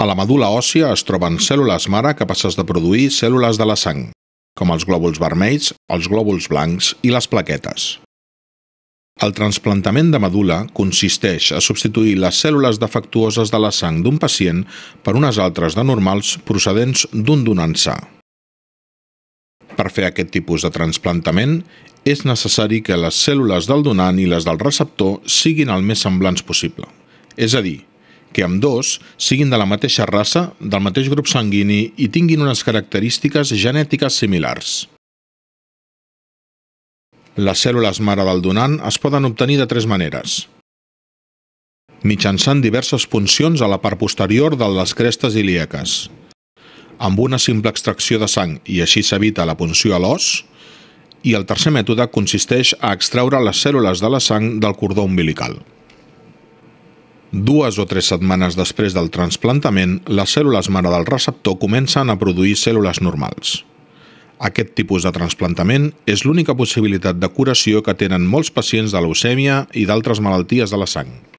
A la medul·la òssia es troben cèl·lules mare capaces de produir cèl·lules de la sang, com els glòbuls vermells, els glòbuls blancs i les plaquetes. El transplantament de medula consisteix a substituir les cèl·lules defectuoses de la sang d'un pacient per unes altres de normals procedents d'un donant sa. Per fer aquest tipus de transplantament, és necessari que les cèl·lules del donant i les del receptor siguin el més semblants possible. És a dir, que amb dos siguin de la mateixa raça, del mateix grup sanguini i tinguin unes característiques genètiques similars. Les cèl·lules mare del donant es poden obtenir de tres maneres. Mitjançant diverses puncions a la part posterior de les crestes ilíaques. Amb una simple extracció de sang i així s'evita la punció a l'os. I el tercer mètode consisteix a extraure les cèl·lules de la sang del cordó umbilical. Dues o tres setmanes després del transplantament, les cèl·lules mare del receptor comencen a produir cèl·lules normals. Aquest tipus de transplantament és l'única possibilitat de curació que tenen molts pacients de leucèmia i d'altres malalties de la sang.